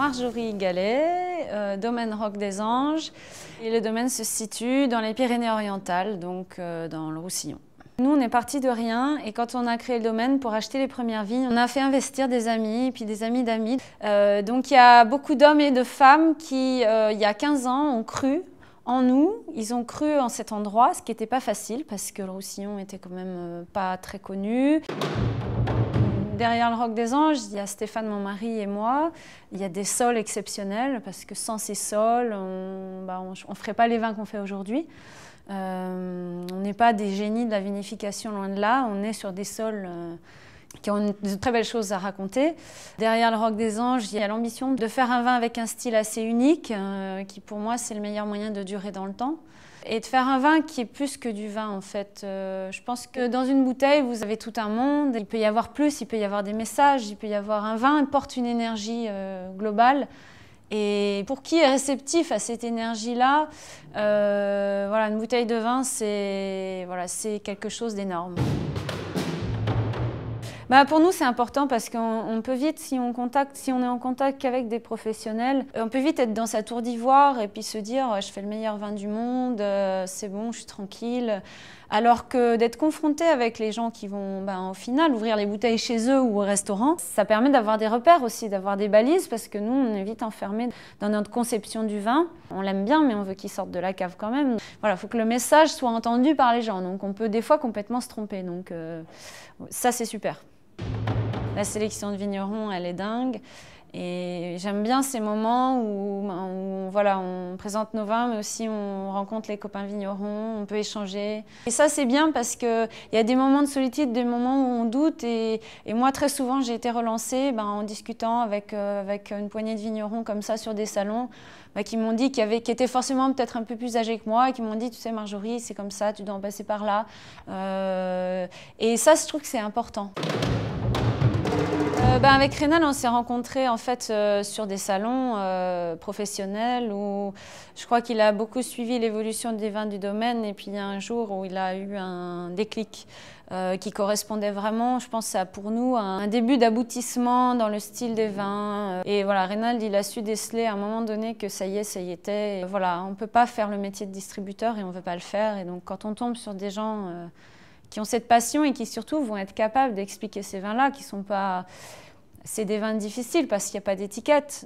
Marjorie Gallet, euh, domaine Roc des Anges. Et le domaine se situe dans les Pyrénées-Orientales, donc euh, dans le Roussillon. Nous, on est parti de rien et quand on a créé le domaine pour acheter les premières vignes, on a fait investir des amis et puis des amis d'amis. Euh, donc il y a beaucoup d'hommes et de femmes qui, il y a 15 ans, ont cru en nous, ils ont cru en cet endroit, ce qui n'était pas facile parce que le Roussillon n'était quand même pas très connu derrière le Rock des Anges, il y a Stéphane, mon mari et moi. Il y a des sols exceptionnels parce que sans ces sols, on bah, ne ferait pas les vins qu'on fait aujourd'hui. Euh, on n'est pas des génies de la vinification, loin de là. On est sur des sols euh, qui ont de très belles choses à raconter. Derrière le Rock des Anges, il y a l'ambition de faire un vin avec un style assez unique, euh, qui pour moi, c'est le meilleur moyen de durer dans le temps et de faire un vin qui est plus que du vin en fait. Euh, je pense que dans une bouteille, vous avez tout un monde, il peut y avoir plus, il peut y avoir des messages, il peut y avoir un vin, il porte une énergie euh, globale. Et pour qui est réceptif à cette énergie-là, euh, une bouteille de vin, c'est quelque chose d'énorme. Bah, pour nous, c'est important parce qu'on peut vite, si on, si on est en contact qu'avec des professionnels, on peut vite être dans sa tour d'ivoire et puis se dire euh, je fais le meilleur vin du monde, euh, c'est bon, je suis tranquille. Alors que d'être confronté avec les gens qui vont, bah, au final, ouvrir les bouteilles chez eux ou au restaurant, ça permet d'avoir des repères aussi, d'avoir des balises parce que nous, on est vite enfermés dans notre conception du vin. On l'aime bien, mais on veut qu'il sorte de la cave quand même. Voilà, il faut que le message soit entendu par les gens. Donc on peut des fois complètement se tromper. Donc euh, ça, c'est super. La sélection de vignerons, elle est dingue. Et j'aime bien ces moments où, on, voilà, on présente nos vins, mais aussi on rencontre les copains vignerons, on peut échanger. Et ça, c'est bien parce qu'il y a des moments de solitude, des moments où on doute. Et, moi, très souvent, j'ai été relancée ben, en discutant avec, euh, avec une poignée de vignerons comme ça sur des salons ben, qui m'ont dit, qui, avaient, étaient forcément peut-être un peu plus âgés que moi, et qui m'ont dit, tu sais, Marjorie, c'est comme ça, tu dois en passer par là. Euh, et ça, je trouve que c'est important. Euh, ben Avec Rénal, on s'est rencontrés en fait euh, sur des salons euh, professionnels où je crois qu'il a beaucoup suivi l'évolution des vins du domaine et puis il y a un jour où il a eu un déclic qui correspondait vraiment, je pense, à, pour nous un début d'aboutissement dans le style des vins. Et voilà, Reynald, il a su déceler à un moment donné que ça y est, ça y était. voilà, on ne peut pas faire le métier de distributeur et on ne veut pas le faire. Et donc quand on tombe sur des gens qui ont cette passion et qui surtout vont être capables d'expliquer ces vins-là, qui sont pas... C'est des vins difficiles parce qu'il n'y a pas d'étiquette.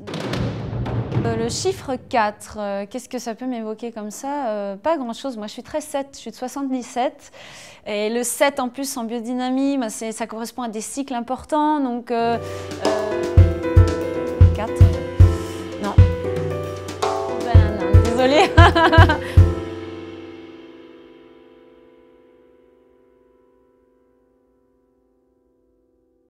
Euh, le chiffre 4, euh, qu'est-ce que ça peut m'évoquer comme ça euh, Pas grand-chose. Moi, je suis très 7, je suis de 77. Et le 7, en plus, en biodynamie, bah, ça correspond à des cycles importants. Donc, 4. Non. Ben, non, désolée.